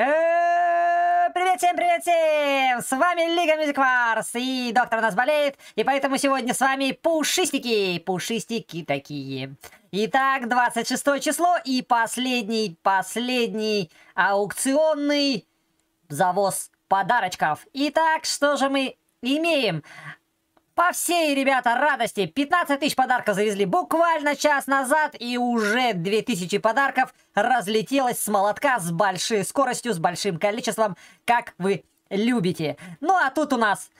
Э, привет всем, привет всем! С вами Лига Мюзик Варс, и доктор у нас болеет, и поэтому сегодня с вами пушистики, пушистики такие. Итак, 26 число и последний, последний аукционный завоз подарочков. Итак, что же мы имеем? По всей, ребята, радости. 15 тысяч подарков завезли буквально час назад. И уже 2000 подарков разлетелось с молотка с большой скоростью, с большим количеством, как вы любите. Ну а тут у нас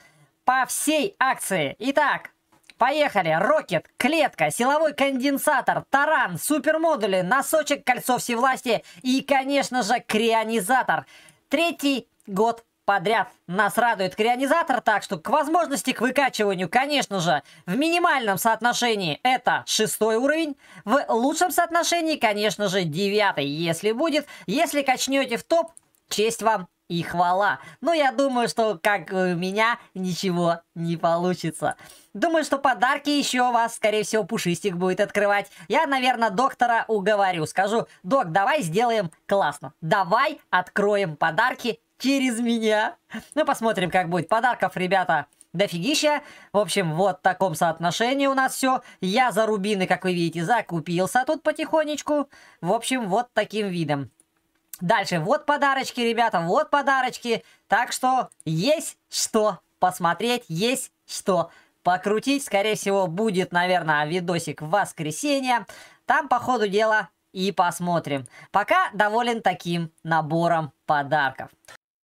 по всей акции. Итак, Поехали! Рокет, клетка, силовой конденсатор, таран, супермодули, носочек кольцо всевластия и, конечно же, крионизатор. Третий год подряд. Нас радует крионизатор, так что к возможности к выкачиванию, конечно же, в минимальном соотношении это шестой уровень. В лучшем соотношении, конечно же, девятый, если будет. Если качнете в топ, честь вам и хвала. Но я думаю, что как у меня ничего не получится. Думаю, что подарки еще вас, скорее всего, Пушистик будет открывать. Я, наверное, доктора уговорю. Скажу, док, давай сделаем классно. Давай откроем подарки через меня. Ну, посмотрим, как будет. Подарков, ребята, дофигища. В общем, вот в таком соотношении у нас все. Я за рубины, как вы видите, закупился тут потихонечку. В общем, вот таким видом. Дальше, вот подарочки, ребята, вот подарочки. Так что есть что посмотреть, есть что покрутить. Скорее всего, будет, наверное, видосик в воскресенье. Там, по ходу дела, и посмотрим. Пока доволен таким набором подарков.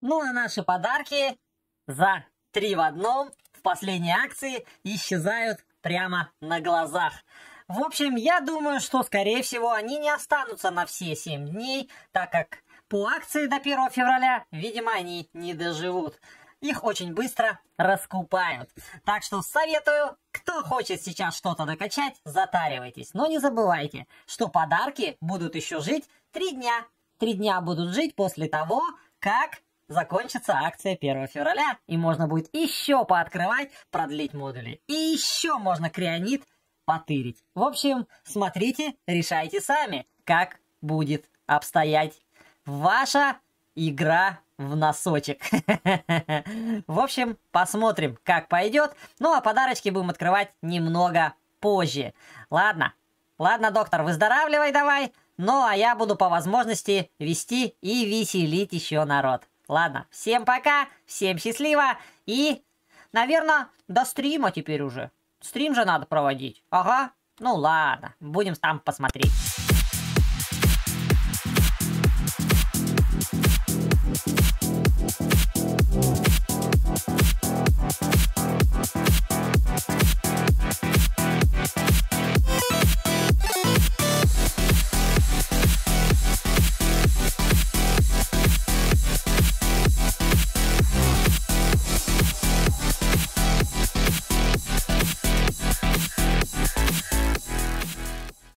Ну а наши подарки за три в одном в последней акции исчезают прямо на глазах. В общем, я думаю, что, скорее всего, они не останутся на все 7 дней, так как по акции до 1 февраля, видимо, они не доживут. Их очень быстро раскупают. Так что советую, кто хочет сейчас что-то докачать, затаривайтесь. Но не забывайте, что подарки будут еще жить 3 дня. 3 дня будут жить после того, как закончится акция 1 февраля, и можно будет еще пооткрывать, продлить модули. И еще можно крионит потырить. В общем, смотрите, решайте сами, как будет обстоять ваша игра в носочек. В общем, посмотрим, как пойдет. Ну, а подарочки будем открывать немного позже. Ладно, ладно, доктор, выздоравливай давай. Ну, а я буду по возможности вести и веселить еще народ. Ладно, всем пока, всем счастливо и, наверное, до стрима теперь уже. Стрим же надо проводить. Ага, ну ладно, будем там посмотреть.